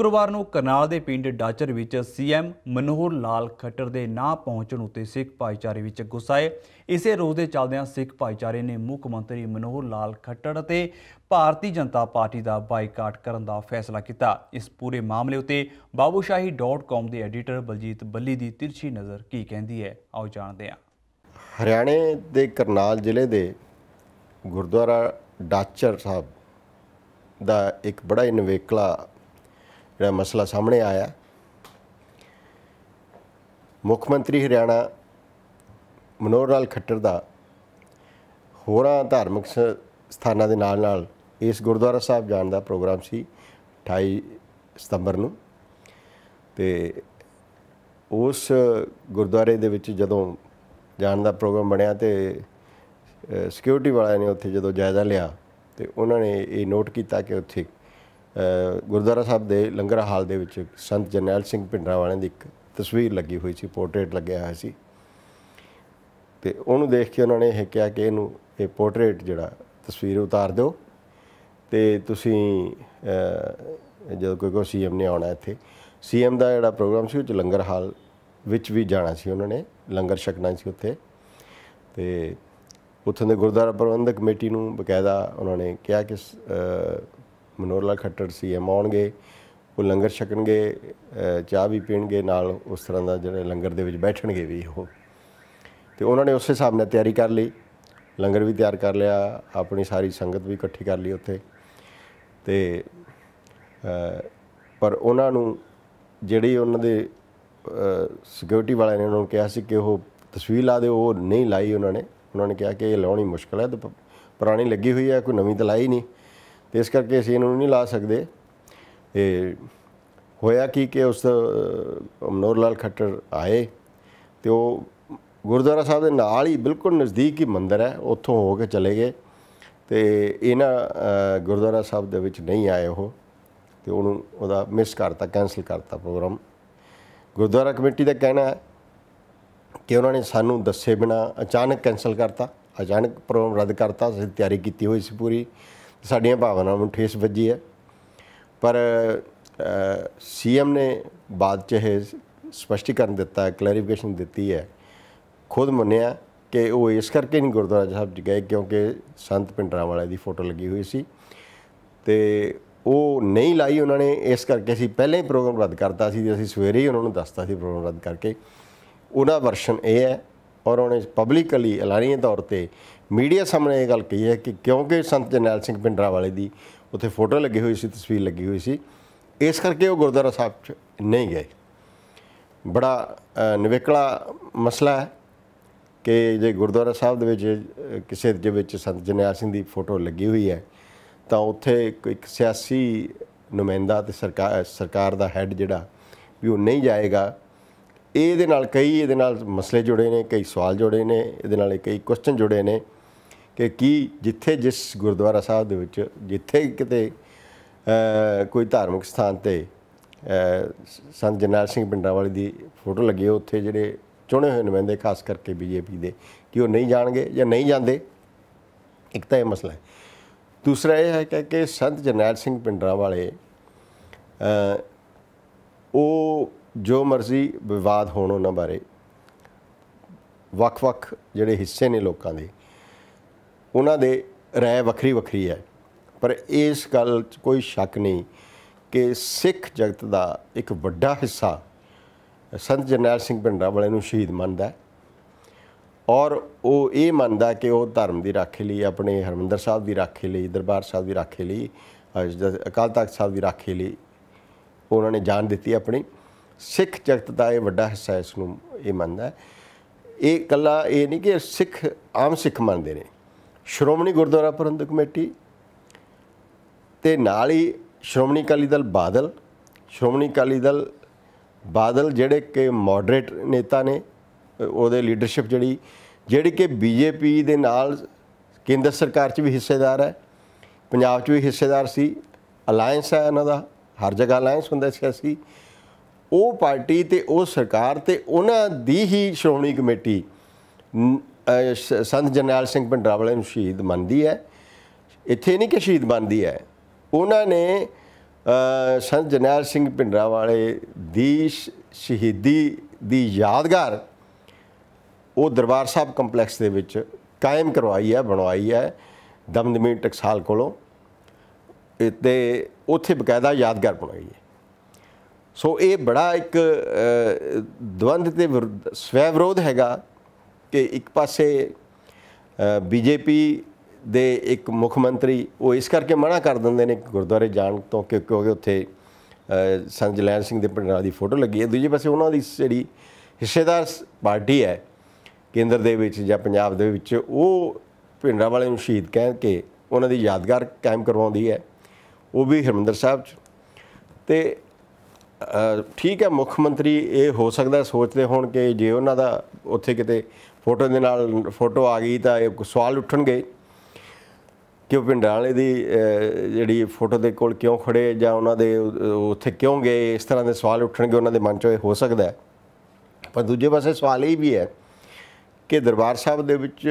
ਸ਼ੁੱਕਰਵਾਰ ਨੂੰ ਕਰਨਾਲ ਦੇ ਪਿੰਡ ਡਾਚਰ ਵਿੱਚ ਸੀਐਮ ਮਨੋਹਰ ਲਾਲ ਖੱਟਰ ਦੇ ਨਾ ਪਹੁੰਚਣ ਉਤੇ ਸਿੱਖ ਭਾਈਚਾਰੇ ਵਿੱਚ ਗੁੱਸਾ ਹੈ ਇਸੇ ਰੋਜ਼ ਦੇ ਚੱਲਦਿਆਂ ਸਿੱਖ ਭਾਈਚਾਰੇ ਨੇ ਮੁੱਖ ਮੰਤਰੀ ਮਨੋਹਰ ਲਾਲ ਖੱਟਰ ਅਤੇ ਭਾਰਤੀ ਜਨਤਾ ਪਾਰਟੀ ਦਾ ਬਾਈਕਾਟ ਕਰਨ ਦਾ ਫੈਸਲਾ ਕੀਤਾ ਇਸ ਪੂਰੇ ਮਾਮਲੇ ਉਤੇ babushaahi.com ਦੇ ਐਡੀਟਰ ਬਲਜੀਤ ਬੱਲੀ ਦੀ ਤਿਰਛੀ ਨਜ਼ਰ ਕੀ ਕਹਿੰਦੀ ਹੈ ਆਓ ਜਾਣਦੇ ਹਾਂ ਹਰਿਆਣੇ ਦੇ ਕਰਨਾਲ ਜ਼ਿਲ੍ਹੇ ਦੇ ਗੁਰਦੁਆਰਾ ਡਾਚਰ ਸਾਹਿਬ ਦਾ ਇੱਕ ਬੜਾ ਇਨਵੇਕਲਾ ਜਿਹੜਾ ਮਸਲਾ ਸਾਹਮਣੇ ਆਇਆ ਮੁੱਖ ਮੰਤਰੀ ਹਰਿਆਣਾ ਮਨੋਹਰ ਲਾਲ ਖੱਟਰ ਦਾ ਹੋਰਾਂ ਧਾਰਮਿਕ ਸਥਾਨਾਂ ਦੇ ਨਾਲ ਨਾਲ ਇਸ ਗੁਰਦੁਆਰਾ ਸਾਹਿਬ ਜਾਣ ਦਾ ਪ੍ਰੋਗਰਾਮ ਸੀ 28 ਸਤੰਬਰ ਨੂੰ ਤੇ ਉਸ ਗੁਰਦੁਆਰੇ ਦੇ ਵਿੱਚ ਜਦੋਂ ਜਾਣ ਦਾ ਪ੍ਰੋਗਰਾਮ ਬਣਿਆ ਤੇ ਸਿਕਿਉਰਿਟੀ ਵਾਲਿਆਂ ਨੇ ਉੱਥੇ ਜਦੋਂ ਜਾਇਜ਼ਾ ਲਿਆ ਤੇ ਉਹਨਾਂ ਨੇ ਇਹ ਨੋਟ ਕੀਤਾ ਕਿ ਉੱਥੇ ਗੁਰਦੁਆਰਾ ਸਾਹਿਬ ਦੇ ਲੰਗਰ ਹਾਲ ਦੇ ਵਿੱਚ ਸੰਤ ਜਰਨੈਲ ਸਿੰਘ ਪਿੰਡਰਾ ਵਾਲਿਆਂ ਦੀ ਇੱਕ ਤਸਵੀਰ ਲੱਗੀ ਹੋਈ ਸੀ ਪੋਰਟਰੇਟ ਲੱਗਿਆ ਹੋਇਆ ਸੀ ਤੇ ਉਹਨੂੰ ਦੇਖ ਕੇ ਉਹਨਾਂ ਨੇ ਇਹ ਕਿਹਾ ਕਿ ਇਹਨੂੰ ਇਹ ਪੋਰਟਰੇਟ ਜਿਹੜਾ ਤਸਵੀਰ ਉਤਾਰ ਦਿਓ ਤੇ ਤੁਸੀਂ ਜਦੋਂ ਕੋਈ ਕੋ ਸੀਐਮ ਨੇ ਆਉਣਾ ਇੱਥੇ ਸੀਐਮ ਦਾ ਜਿਹੜਾ ਪ੍ਰੋਗਰਾਮ ਸੀ ਉਹ ਚ ਲੰਗਰ ਹਾਲ ਵਿੱਚ ਵੀ ਜਾਣਾ ਸੀ ਉਹਨਾਂ ਨੇ ਲੰਗਰ ਛਕਣਾ ਸੀ ਉੱਥੇ ਤੇ ਉੱਥੋਂ ਦੇ ਗੁਰਦੁਆਰਾ ਪ੍ਰਬੰਧਕ ਕਮੇਟੀ ਨੂੰ ਬਕਾਇਦਾ ਉਹਨਾਂ ਨੇ ਕਿਹਾ ਕਿ ਮਨੋਹਰ ਲਾਲ ਖੱਟਰ ਸੀਐਮ ਆਉਣਗੇ ਉਹ ਲੰਗਰ ਛਕਣਗੇ ਚਾਹ ਵੀ ਪੀਣਗੇ ਨਾਲ ਉਸ ਤਰ੍ਹਾਂ ਦਾ ਜਿਹੜੇ ਲੰਗਰ ਦੇ ਵਿੱਚ ਬੈਠਣਗੇ ਵੀ ਉਹ ਤੇ ਉਹਨਾਂ ਨੇ ਉਸੇ ਹਿਸਾਬ ਨਾਲ ਤਿਆਰੀ ਕਰ ਲਈ ਲੰਗਰ ਵੀ ਤਿਆਰ ਕਰ ਲਿਆ ਆਪਣੀ ਸਾਰੀ ਸੰਗਤ ਵੀ ਇਕੱਠੀ ਕਰ ਲਈ ਉੱਥੇ ਤੇ ਪਰ ਉਹਨਾਂ ਨੂੰ ਜਿਹੜੀ ਉਹਨਾਂ ਦੇ ਸਿਕਿਉਰਿਟੀ ਵਾਲਿਆਂ ਨੇ ਉਹਨਾਂ ਨੂੰ ਕਿਹਾ ਸੀ ਕਿ ਉਹ ਤਸਵੀਰ ਲਾ ਦਿਓ ਉਹ ਨਹੀਂ ਲਾਈ ਉਹਨਾਂ ਨੇ ਉਹਨਾਂ ਨੇ ਕਿਹਾ ਕਿ ਇਹ ਲਾਉਣੀ ਮੁਸ਼ਕਲ ਹੈ ਪੁਰਾਣੀ ਲੱਗੀ ਹੋਈ ਹੈ ਕੋਈ ਨਵੀਂ ਤਾਂ ਲਾਈ ਨਹੀਂ ਤੇ ਇਸ ਕਰਕੇ ਅਸੀਂ ਨੂੰ ਨਹੀਂ ਲਾ ਸਕਦੇ ਇਹ ਹੋਇਆ ਕੀ ਕਿ ਉਸ ਮਨੋਰ ਲਾਲ ਖੱਟਰ ਆਏ ਤੇ ਉਹ ਗੁਰਦੁਆਰਾ ਸਾਹਿਬ ਦੇ ਨਾਲ ਹੀ ਬਿਲਕੁਲ ਨਜ਼ਦੀਕ ਹੀ ਮੰਦਿਰ ਹੈ ਉੱਥੋਂ ਹੋ ਕੇ ਚਲੇ ਗਏ ਤੇ ਇਹਨਾਂ ਗੁਰਦੁਆਰਾ ਸਾਹਿਬ ਦੇ ਵਿੱਚ ਨਹੀਂ ਆਏ ਉਹ ਤੇ ਉਹਨੂੰ ਉਹਦਾ ਮਿਸ ਕਰਤਾ ਕੈਨਸਲ ਕਰਤਾ ਪ੍ਰੋਗਰਾਮ ਗੁਰਦੁਆਰਾ ਕਮੇਟੀ ਦਾ ਕਹਿਣਾ ਹੈ ਕਿ ਉਹਨਾਂ ਨੇ ਸਾਨੂੰ ਦੱਸੇ ਬਿਨਾ ਅਚਾਨਕ ਕੈਨਸਲ ਕਰਤਾ ਅਚਾਨਕ ਪ੍ਰੋਗਰਾਮ ਰੱਦ ਕਰਤਾ ਅਸੀਂ ਤਿਆਰੀ ਕੀਤੀ ਹੋਈ ਸੀ ਪੂਰੀ ਸਾਡੀਆਂ ਭਾਵਨਾਵਾਂ ਨੂੰ ਠੇਸ ਵੱਜੀ ਹੈ ਪਰ ਸੀਐਮ ਨੇ ਬਾਅਦ ਚ ਇਹ ਸਪਸ਼ਟੀਕਰਨ ਦਿੱਤਾ ਕਲੈਰੀਫਿਕੇਸ਼ਨ ਦਿੱਤੀ ਹੈ ਖੁਦ ਮੰਨਿਆ ਕਿ ਉਹ ਇਸ ਕਰਕੇ ਨਹੀਂ ਗੁਰਦੁਆਰਾ ਸਾਹਿਬ ਚ ਗਏ ਕਿਉਂਕਿ ਸੰਤ ਪਿੰਡਰਾਂ ਵਾਲੇ ਦੀ ਫੋਟੋ ਲੱਗੀ ਹੋਈ ਸੀ ਤੇ ਉਹ ਨਹੀਂ ਲਾਈ ਉਹਨਾਂ ਨੇ ਇਸ ਕਰਕੇ ਸੀ ਪਹਿਲੇ ਹੀ ਪ੍ਰੋਗਰਾਮ ਰੱਦ ਕਰਤਾ ਸੀ ਅਸੀਂ ਸਵੇਰੇ ਹੀ ਉਹਨਾਂ ਨੂੰ ਦੱਸਤਾ ਸੀ ਪ੍ਰੋਗਰਾਮ ਰੱਦ ਕਰਕੇ ਉਹਨਾਂ ਵਰਸ਼ਨ ਇਹ ਹੈ ਔਰ ਉਹਨੇ ਪਬਲਿਕਲੀ ਐਲਾਨੀਏ ਤੌਰ ਤੇ ਮੀਡੀਆ ਸਾਹਮਣੇ ਇਹ ਗੱਲ ਕਹੀ ਹੈ ਕਿ ਕਿਉਂਕਿ ਸੰਤ ਜਨੈਲ ਸਿੰਘ ਪਿੰਡਰਾ ਵਾਲੇ ਦੀ ਉੱਥੇ ਫੋਟੋ ਲੱਗੀ ਹੋਈ ਸੀ ਤਸਵੀਰ ਲੱਗੀ ਹੋਈ ਸੀ ਇਸ ਕਰਕੇ ਉਹ ਗੁਰਦੁਆਰਾ ਸਾਹਿਬ 'ਚ ਨਹੀਂ ਗਏ ਬੜਾ ਨਿਵੇਕਲਾ ਮਸਲਾ ਹੈ ਕਿ ਜੇ ਗੁਰਦੁਆਰਾ ਸਾਹਿਬ ਦੇ ਵਿੱਚ ਕਿਸੇ ਦੇ ਵਿੱਚ ਸੰਤ ਜਨੈਲ ਸਿੰਘ ਦੀ ਫੋਟੋ ਲੱਗੀ ਹੋਈ ਹੈ ਤਾਂ ਉੱਥੇ ਇੱਕ ਸਿਆਸੀ ਨੁਮਾਇੰਦਾ ਤੇ ਸਰਕਾਰ ਸਰਕਾਰ ਦਾ ਹੈੱਡ ਜਿਹੜਾ ਵੀ ਉਹ ਨਹੀਂ ਜਾਏਗਾ ਇਹਦੇ ਨਾਲ ਕਈ ਇਹਦੇ ਨਾਲ ਮਸਲੇ ਜੁੜੇ ਨੇ ਕਈ ਸਵਾਲ ਜੁੜੇ ਨੇ ਇਹਦੇ ਨਾਲ ਕਈ ਕੁਐਸਚਨ ਜੁੜੇ ਨੇ ਕਿ ਕੀ ਜਿੱਥੇ ਜਿਸ ਗੁਰਦੁਆਰਾ ਸਾਹਿਬ ਦੇ ਵਿੱਚ ਜਿੱਥੇ ਕਿਤੇ ਕੋਈ ਧਾਰਮਿਕ ਸਥਾਨ ਤੇ ਸੰਤ ਜਨਰਲ ਸਿੰਘ ਪਿੰਡਾਵਾਲੀ ਦੀ ਫੋਟੋ ਲੱਗੀ ਹੋ ਉੱਥੇ ਜਿਹੜੇ ਚੁਣੇ ਹੋਏ ਨੁਮਾਇੰਦੇ ਖਾਸ ਕਰਕੇ ਬੀਜੇਪੀ ਦੇ ਕਿ ਉਹ ਨਹੀਂ ਜਾਣਗੇ ਜਾਂ ਨਹੀਂ ਜਾਂਦੇ ਇੱਕ ਤਾਂ ਇਹ ਮਸਲਾ ਹੈ ਦੂਸਰਾ ਇਹ ਹੈ ਕਿ ਸੰਤ ਜਰਨੈਲ ਸਿੰਘ ਪਿੰਡਰਾ ਵਾਲੇ ਉਹ ਜੋ ਮਰਜ਼ੀ ਵਿਵਾਦ ਹੋਣ ਉਹਨਾਂ ਬਾਰੇ ਵੱਖ-ਵੱਖ ਜਿਹੜੇ ਹਿੱਸੇ ਨੇ ਲੋਕਾਂ ਦੇ ਉਹਨਾਂ ਦੇ ਰਾਏ ਵੱਖਰੀ ਵੱਖਰੀ ਹੈ ਪਰ ਇਸ ਗੱਲ 'ਚ ਕੋਈ ਸ਼ੱਕ ਨਹੀਂ ਕਿ ਸਿੱਖ ਜਗਤ ਦਾ ਇੱਕ ਵੱਡਾ ਹਿੱਸਾ ਸੰਤ ਜਰਨੈਲ ਸਿੰਘ ਭਿੰਡਰਾ ਵਾਲੇ ਨੂੰ ਸ਼ਹੀਦ ਮੰਨਦਾ ਹੈ ਔਰ ਉਹ ਇਹ ਮੰਨਦਾ ਕਿ ਉਹ ਧਰਮ ਦੀ ਰਾਖੀ ਲਈ ਆਪਣੇ ਹਰਮੰਦਰ ਸਾਹਿਬ ਦੀ ਰਾਖੀ ਲਈ ਦਰਬਾਰ ਸਾਹਿਬ ਦੀ ਰਾਖੀ ਲਈ ਅਕਾਲ ਤਖਤ ਸਾਹਿਬ ਦੀ ਰਾਖੀ ਲਈ ਉਹਨਾਂ ਨੇ ਜਾਨ ਦਿੱਤੀ ਆਪਣੀ ਸਿੱਖ ਜਗਤ ਦਾ ਇਹ ਵੱਡਾ ਹਿੱਸਾ ਇਸ ਨੂੰ ਇਹ ਮੰਨਦਾ ਇਹ ਕੱਲਾ ਇਹ ਨਹੀਂ ਕਿ ਸਿੱਖ ਆਮ ਸਿੱਖ ਮੰਨਦੇ ਨੇ ਸ਼੍ਰੋਮਣੀ ਗੁਰਦੁਆਰਾ ਪ੍ਰਬੰਧਕ ਕਮੇਟੀ ਤੇ ਨਾਲ ਹੀ ਸ਼੍ਰੋਮਣੀ ਅਕਾਲੀ ਦਲ ਬਾਦਲ ਸ਼੍ਰੋਮਣੀ ਅਕਾਲੀ ਦਲ ਬਾਦਲ ਜਿਹੜੇ ਕਿ ਮੋਡਰੇਟ ਨੇਤਾ ਨੇ ਉਹਦੇ ਲੀਡਰਸ਼ਿਪ ਜਿਹੜੀ ਜਿਹੜੀ ਕਿ ਬੀਜੇਪੀ ਦੇ ਨਾਲ ਕੇਂਦਰ ਸਰਕਾਰ 'ਚ ਵੀ ਹਿੱਸੇਦਾਰ ਹੈ ਪੰਜਾਬ 'ਚ ਵੀ ਹਿੱਸੇਦਾਰ ਸੀ ਅਲਾਈਅੰਸ ਹੈ ਇਹਨਾਂ ਦਾ ਹਰ ਜਗ੍ਹਾ ਅਲਾਈਅੰਸ ਹੁੰਦਾ ਅਸੀਂ ਉਹ ਪਾਰਟੀ ਤੇ ਉਹ ਸਰਕਾਰ ਤੇ ਉਹਨਾਂ ਦੀ ਹੀ ਸ਼੍ਰੋਮਣੀ ਕਮੇਟੀ ਸੰਤ ਜਰਨੈਲ ਸਿੰਘ ਭੰਡਰਾਵਾਲੇ ਨੂੰ ਸ਼ਹੀਦ ਮੰਨਦੀ ਹੈ ਇੱਥੇ ਨਹੀਂ ਕਿ ਸ਼ਹੀਦ ਮੰਨਦੀ ਹੈ ਉਹਨਾਂ ਨੇ ਸੰਤ ਜਰਨੈਲ ਸਿੰਘ ਭਿੰਡਰਾਵਾਲੇ ਦੀ ਸ਼ਹੀਦੀ ਦੀ ਯਾਦਗਾਰ ਉਹ ਦਰਬਾਰ ਸਾਹਿਬ ਕੰਪਲੈਕਸ ਦੇ ਵਿੱਚ ਕਾਇਮ ਕਰਵਾਈ ਹੈ ਬਣਵਾਈ ਹੈ ਦਮਦਮੀ ਟਕਸਾਲ ਕੋਲੋਂ ਇੱਥੇ ਉੱਥੇ ਬਕਾਇਦਾ ਯਾਦਗਾਰ ਬਣਾਈ ਹੈ ਸੋ ਇਹ ਬੜਾ ਇੱਕ ਦਵੰਦ ਤੇ ਸਵੈ ਵਿਰੋਧ ਹੈਗਾ ਕਿ ਇੱਕ ਪਾਸੇ ਬੀਜੇਪੀ ਦੇ ਇੱਕ ਮੁੱਖ ਮੰਤਰੀ ਉਹ ਇਸ ਕਰਕੇ ਮਨਾ ਕਰ ਦਿੰਦੇ ਨੇ ਗੁਰਦੁਆਰੇ ਜਾਣ ਤੋਂ ਕਿਉਂਕਿ ਉੱਥੇ ਸੰਜਲੈਨ ਸਿੰਘ ਦੇ ਪਿੰਡਾਂ ਦੀ ਫੋਟੋ ਲੱਗੀ ਹੈ ਦੂਜੇ ਪਾਸੇ ਉਹਨਾਂ ਦੀ ਜਿਹੜੀ ਹਿੱਸੇਦਾਰ ਪਾਰਟੀ ਹੈ ਕੇਂਦਰ ਦੇ ਵਿੱਚ ਜਾਂ ਪੰਜਾਬ ਦੇ ਵਿੱਚ ਉਹ ਪਿੰਡਾਂ ਵਾਲੇ ਨੂੰ ਸ਼ਹੀਦ ਕਹਿ ਕੇ ਉਹਨਾਂ ਦੀ ਯਾਦਗਾਰ ਕਾਇਮ ਕਰਵਾਉਂਦੀ ਹੈ ਉਹ ਵੀ ਹਰਮੰਦਰ ਸਾਹਿਬ 'ਚ ਤੇ ਠੀਕ ਹੈ ਮੁੱਖ ਮੰਤਰੀ ਇਹ ਹੋ ਸਕਦਾ ਸੋਚਦੇ ਹੋਣ ਕਿ ਜੇ ਉਹਨਾਂ ਦਾ ਉੱਥੇ ਕਿਤੇ ਫੋਟੋ ਦੇ ਨਾਲ ਫੋਟੋ ਆ ਗਈ ਤਾਂ ਇਹ ਸਵਾਲ ਉੱਠਣਗੇ ਕਿ ਉਹ ਪਿੰਡਾਂ ਵਾਲੇ ਦੀ ਜਿਹੜੀ ਫੋਟੋ ਦੇ ਕੋਲ ਕਿਉਂ ਖੜੇ ਜਾਂ ਉਹਨਾਂ ਦੇ ਉੱਥੇ ਕਿਉਂ ਗਏ ਇਸ ਤਰ੍ਹਾਂ ਦੇ ਸਵਾਲ ਉੱਠਣਗੇ ਉਹਨਾਂ ਦੇ ਮਨ 'ਚ ਹੋ ਸਕਦਾ ਹੈ ਪਰ ਦੂਜੇ ਪਾਸੇ ਸਵਾਲ ਇਹ ਵੀ ਹੈ ਕਿ ਦਰਬਾਰ ਸਾਹਿਬ ਦੇ ਵਿੱਚ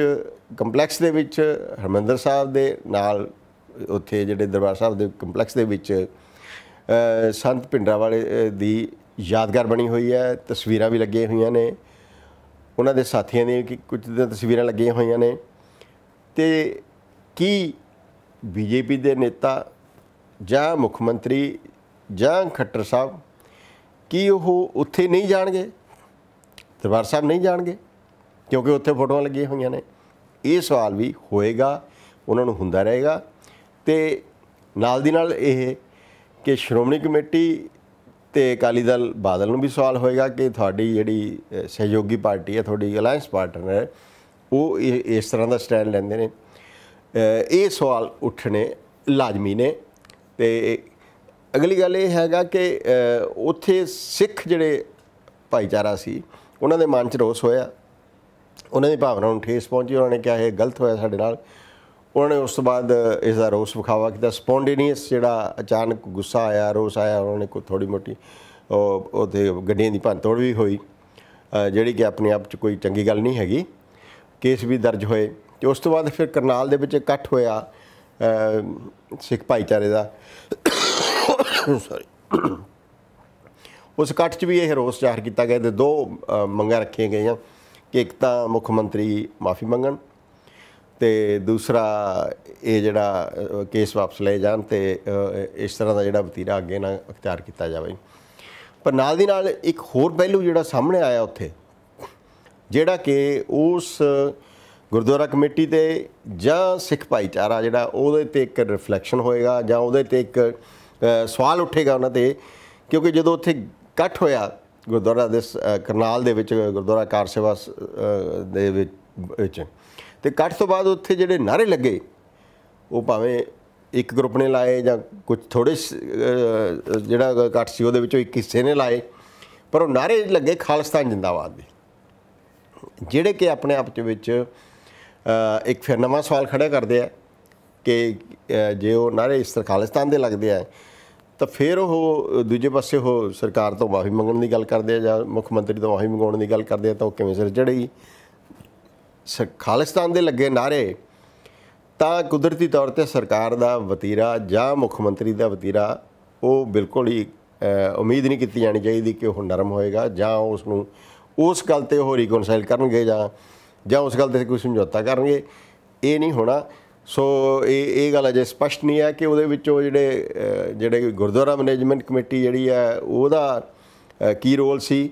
ਕੰਪਲੈਕਸ ਦੇ ਵਿੱਚ ਹਰਮੰਦਰ ਸਾਹਿਬ ਦੇ ਨਾਲ ਉੱਥੇ ਜਿਹੜੇ ਦਰਬਾਰ ਸਾਹਿਬ ਦੇ ਕੰਪਲੈਕਸ ਦੇ ਵਿੱਚ ਸੰਤ ਪਿੰਡਰਾ ਵਾਲੇ ਦੀ ਯਾਦਗਾਰ ਬਣੀ ਹੋਈ ਹੈ ਤਸਵੀਰਾਂ ਵੀ ਲੱਗੀਆਂ ਹੋਈਆਂ ਨੇ ਉਹਨਾਂ ਦੇ ਸਾਥੀਆਂ ਦੀਆਂ ਕੁਝ ਦੀਆਂ ਤਸਵੀਰਾਂ ਲੱਗੀਆਂ ਹੋਈਆਂ ਨੇ ਤੇ ਕੀ ਬੀਜੇਪੀ ਦੇ ਨੇਤਾ ਜਾਂ ਮੁੱਖ ਮੰਤਰੀ ਜਾਂ ਖੱਟਰ ਸਾਹਿਬ ਕੀ ਉਹ ਉੱਥੇ ਨਹੀਂ ਜਾਣਗੇ ਦਰਬਾਰ ਸਾਹਿਬ ਨਹੀਂ ਜਾਣਗੇ ਕਿਉਂਕਿ ਉੱਥੇ ਫੋਟੋਆਂ ਲੱਗੀਆਂ ਹੋਈਆਂ ਨੇ ਇਹ ਸਵਾਲ ਵੀ ਹੋਏਗਾ ਉਹਨਾਂ ਨੂੰ ਹੁੰਦਾ ਰਹੇਗਾ ਤੇ ਨਾਲ ਦੀ ਨਾਲ ਇਹ ਕਿ ਸ਼੍ਰੋਮਣੀ ਕਮੇਟੀ ਤੇ ਅਕਾਲੀ ਦਲ ਬਾਦਲ ਨੂੰ ਵੀ ਸਵਾਲ ਹੋਏਗਾ ਕਿ ਤੁਹਾਡੀ ਜਿਹੜੀ ਸਹਿਯੋਗੀ ਪਾਰਟੀ ਹੈ ਤੁਹਾਡੀ ਅਲਾਈਅੰਸ ਪਾਰਟਨਰ ਹੈ ਉਹ ਇਸ ਤਰ੍ਹਾਂ ਦਾ ਸਟੈਂਡ ਲੈਂਦੇ ਨੇ ਇਹ ਸਵਾਲ ਉੱਠਣੇ ਲਾਜ਼ਮੀ ਨੇ ਤੇ ਅਗਲੀ ਗੱਲ ਇਹ ਹੈਗਾ ਕਿ ਉੱਥੇ ਸਿੱਖ ਜਿਹੜੇ ਭਾਈਚਾਰਾ ਸੀ ਉਹਨਾਂ ਦੇ ਮਨ 'ਚ ਰੋਸ ਹੋਇਆ ਉਹਨਾਂ ਦੀ ਭਾਵਨਾ ਨੂੰ ਠੇਸ ਪਹੁੰਚੀ ਉਹਨਾਂ ਨੇ ਕਿਹਾ ਇਹ ਗਲਤ ਹੋਇਆ ਸਾਡੇ ਨਾਲ ਉਹਨਾਂ ਨੇ ਉਸ ਤੋਂ ਬਾਅਦ ਇਸ ਦਾ ਰੋਸ ਵਿਖਾਵਾ ਕੀਤਾ ਸਪੌਂਡੇਨੀਅਸ ਜਿਹੜਾ ਅਚਾਨਕ ਗੁੱਸਾ ਆਇਆ ਰੋਸ ਆਇਆ ਉਹਨਾਂ ਨੇ ਕੋਈ ਥੋੜੀ ਮੋਟੀ ਉਹਦੇ ਗੱਡੀਆਂ ਦੀ ਤੋੜ ਵੀ ਹੋਈ ਜਿਹੜੀ ਕਿ ਆਪਣੇ ਆਪ 'ਚ ਕੋਈ ਚੰਗੀ ਗੱਲ ਨਹੀਂ ਹੈਗੀ ਕੇਸ ਵੀ ਦਰਜ ਹੋਏ ਤੇ ਉਸ ਤੋਂ ਬਾਅਦ ਫਿਰ ਕਰਨਾਲ ਦੇ ਵਿੱਚ ਇਕੱਠ ਹੋਇਆ ਸਿੱਖ ਭਾਈਚਾਰੇ ਦਾ ਸੌਰੀ ਉਸ ਇਕੱਠ 'ਚ ਵੀ ਇਹ ਰੋਸ ਜ਼ਾਹਰ ਕੀਤਾ ਗਿਆ ਤੇ ਦੋ ਮੰਗਾਂ ਰੱਖੀਆਂ ਗਈਆਂ ਕਿ ਇੱਕ ਤਾਂ ਮੁੱਖ ਮੰਤਰੀ ਮਾਫੀ ਮੰਗਣ ਤੇ ਦੂਸਰਾ ਇਹ ਜਿਹੜਾ ਕੇਸ ਵਾਪਸ ਲਏ ਜਾਣ ਤੇ ਇਸ ਤਰ੍ਹਾਂ ਦਾ ਜਿਹੜਾ ਵਤੀਰਾ ਅੱਗੇ ਨਾ ਅਖਤਿਆਰ ਕੀਤਾ ਜਾਵੇ ਪਰ ਨਾਲ ਦੀ ਨਾਲ ਇੱਕ ਹੋਰ ਪਹਿਲੂ ਜਿਹੜਾ ਸਾਹਮਣੇ ਆਇਆ ਉੱਥੇ ਜਿਹੜਾ ਕਿ ਉਸ ਗੁਰਦੁਆਰਾ ਕਮੇਟੀ ਤੇ ਜਾਂ ਸਿੱਖ ਭਾਈਚਾਰਾ ਜਿਹੜਾ ਉਹਦੇ ਤੇ ਇੱਕ ਰਿਫਲੈਕਸ਼ਨ ਹੋਏਗਾ ਜਾਂ ਉਹਦੇ ਤੇ ਇੱਕ ਸਵਾਲ ਉੱਠੇਗਾ ਉਹਨਾਂ ਤੇ ਕਿਉਂਕਿ ਜਦੋਂ ਉੱਥੇ ਇਕੱਠ ਹੋਇਆ ਗੁਰਦੁਆਰਾ ਦੇ ਕਰਨਾਲ ਦੇ ਵਿੱਚ ਗੁਰਦੁਆਰਾ ਕਾਰ ਸੇਵਾ ਦੇ ਵਿੱਚ ਤੇ ਕੱਟ ਤੋਂ ਬਾਅਦ ਉੱਥੇ ਜਿਹੜੇ ਨਾਰੇ ਲੱਗੇ ਉਹ ਭਾਵੇਂ ਇੱਕ ਗਰੁੱਪ ਨੇ ਲਾਏ ਜਾਂ ਕੁਝ ਥੋੜੇ ਜਿਹੜਾ ਕੱਟ ਸੀ ਉਹਦੇ ਵਿੱਚੋਂ ਇੱਕ ਹਿੱਸੇ ਨੇ ਲਾਏ ਪਰ ਉਹ ਨਾਰੇ ਲੱਗੇ ਖਾਲਸਤਾਨ ਜਿੰਦਾਬਾਦ ਦੇ ਜਿਹੜੇ ਕਿ ਆਪਣੇ ਆਪ ਦੇ ਵਿੱਚ ਇੱਕ ਫਿਰ ਨਵਾਂ ਸਵਾਲ ਖੜਾ ਕਰਦੇ ਆ ਕਿ ਜੇ ਉਹ ਨਾਰੇ ਇਸ ਤਰ੍ਹਾਂ ਖਾਲਸਤਾਨ ਦੇ ਲੱਗਦੇ ਆ ਤਾਂ ਫਿਰ ਉਹ ਦੂਜੇ ਪਾਸੇ ਉਹ ਸਰਕਾਰ ਤੋਂ ਮਾਫੀ ਮੰਗਣ ਦੀ ਗੱਲ ਕਰਦੇ ਆ ਜਾਂ ਮੁੱਖ ਮੰਤਰੀ ਤੋਂ ਮਾਫੀ ਮੰਗਾਉਣ ਦੀ ਗੱਲ ਕਰਦੇ ਆ ਤਾਂ ਉਹ ਕਿਵੇਂ ਸਿਰ ਚੜੇਗੀ ਖਾਲਿਸਤਾਨ ਦੇ ਲੱਗੇ ਨਾਰੇ ਤਾਂ ਕੁਦਰਤੀ ਤੌਰ ਤੇ ਸਰਕਾਰ ਦਾ ਵਤੀਰਾ ਜਾਂ ਮੁੱਖ ਮੰਤਰੀ ਦਾ ਵਤੀਰਾ ਉਹ ਬਿਲਕੁਲ ਹੀ ਉਮੀਦ ਨਹੀਂ ਕੀਤੀ ਜਾਣੀ ਚਾਹੀਦੀ ਕਿ ਉਹ ਨਰਮ ਹੋਏਗਾ ਜਾਂ ਉਸ ਨੂੰ ਉਸ ਗੱਲ ਤੇ ਉਹ ਰੀਕਨਸਾਈਲ ਕਰਨਗੇ ਜਾਂ ਜਾਂ ਉਸ ਗੱਲ ਤੇ ਕੋਈ ਸਮਝੌਤਾ ਕਰਨਗੇ ਇਹ ਨਹੀਂ ਹੋਣਾ ਸੋ ਇਹ ਇਹ ਗੱਲ ਅਜੇ ਸਪਸ਼ਟ ਨਹੀਂ ਹੈ ਕਿ ਉਹਦੇ ਵਿੱਚੋਂ ਜਿਹੜੇ ਜਿਹੜੇ ਗੁਰਦੁਆਰਾ ਮੈਨੇਜਮੈਂਟ ਕਮੇਟੀ ਜਿਹੜੀ ਹੈ ਉਹਦਾ ਕੀ ਰੋਲ ਸੀ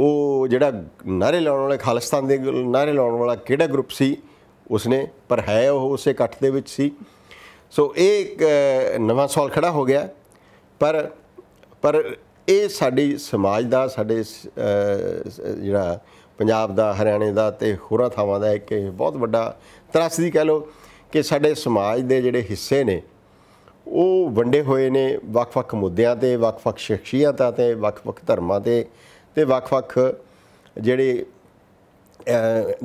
ਉਹ ਜਿਹੜਾ ਨਾਰੇ ਲਾਉਣ ਵਾਲੇ ਖਾਲਸਤਾਨ ਦੇ ਨਾਰੇ ਲਾਉਣ ਵਾਲਾ ਕਿਹੜਾ ਗਰੁੱਪ ਸੀ ਉਸਨੇ ਪਰ ਹੈ ਉਹ ਉਸੇ ਇਕੱਠ ਦੇ ਵਿੱਚ ਸੀ ਸੋ ਇਹ ਨਵਾਂ ਸਵਾਲ ਖੜਾ ਹੋ ਗਿਆ ਪਰ ਪਰ ਇਹ ਸਾਡੀ ਸਮਾਜ ਦਾ ਸਾਡੇ ਜਿਹੜਾ ਪੰਜਾਬ ਦਾ ਹਰਿਆਣੇ ਦਾ ਤੇ ਹੋਰਾਂ ਥਾਵਾਂ ਦਾ ਇੱਕ ਬਹੁਤ ਵੱਡਾ ਤਰਸਦੀ ਕਹਿ ਲੋ ਕਿ ਸਾਡੇ ਸਮਾਜ ਦੇ ਜਿਹੜੇ ਹਿੱਸੇ ਨੇ ਉਹ ਵੰਡੇ ਹੋਏ ਨੇ ਵੱਖ-ਵੱਖ ਮੁੱਦਿਆਂ ਤੇ ਵੱਖ-ਵੱਖ ਸ਼ਖਸੀਅਤਾਂ ਤੇ ਵੱਖ-ਵੱਖ ਧਰਮਾਂ ਤੇ ਤੇ ਵੱਖ-ਵੱਖ ਜਿਹੜੇ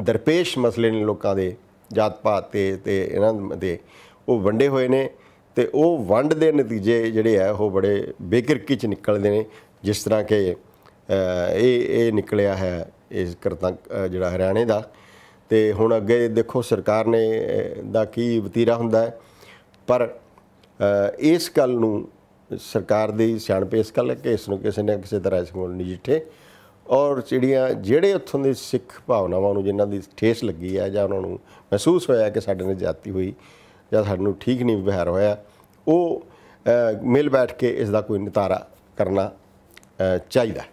ਦਰਪੇਸ਼ ਮਸਲੇ ਨੇ ਲੋਕਾਂ ਦੇ ਜਾਤ ਪਾਤ ਤੇ ਤੇ ਇਹਨਾਂ ਦੇ ਉਹ ਵੰਡੇ ਹੋਏ ਨੇ ਤੇ ਉਹ ਵੰਡ ਦੇ ਨਤੀਜੇ ਜਿਹੜੇ ਆ ਉਹ ਬੜੇ ਬੇਕਿਰਕੀ ਚ ਨਿਕਲਦੇ ਨੇ ਜਿਸ ਤਰ੍ਹਾਂ ਕਿ ਇਹ ਇਹ ਨਿਕਲਿਆ ਹੈ ਇਸ ਕਰਤਾ ਜਿਹੜਾ ਹਰਿਆਣੇ ਦਾ ਤੇ ਹੁਣ ਅੱਗੇ ਦੇਖੋ ਸਰਕਾਰ ਨੇ ਦਾ ਕੀ ਵਤੀਰਾ ਹੁੰਦਾ ਪਰ ਇਸ ਗੱਲ ਨੂੰ ਸਰਕਾਰ ਦੀ ਸਿਆਣਪ ਇਸ ਗੱਲ ਕਿ ਇਸ ਨੂੰ ਕਿਸੇ ਨੇ ਕਿਸੇ ਤਰ੍ਹਾਂ ਇਸ ਨੂੰ ਨਜਿੱਠੇ ਔਰ ਚਿੜੀਆਂ ਜਿਹੜੇ ਉੱਥੋਂ ਦੇ ਸਿੱਖ ਭਾਵਨਾਵਾਂ ਨੂੰ ਜਿਨ੍ਹਾਂ ਦੀ ਠੇਸ ਲੱਗੀ ਹੈ ਜਾਂ ਉਹਨਾਂ ਨੂੰ ਮਹਿਸੂਸ ਹੋਇਆ ਕਿ ਸਾਡੇ ਨਾਲ ਜਾਤੀ ਹੋਈ ਜਾਂ ਨੂੰ ਠੀਕ ਨਹੀਂ ਵਿਵਹਾਰ ਹੋਇਆ ਉਹ ਮਿਲ ਬੈਠ ਕੇ ਇਸ ਦਾ ਕੋਈ ਨਿਤਾਰਾ ਕਰਨਾ ਚਾਹੀਦਾ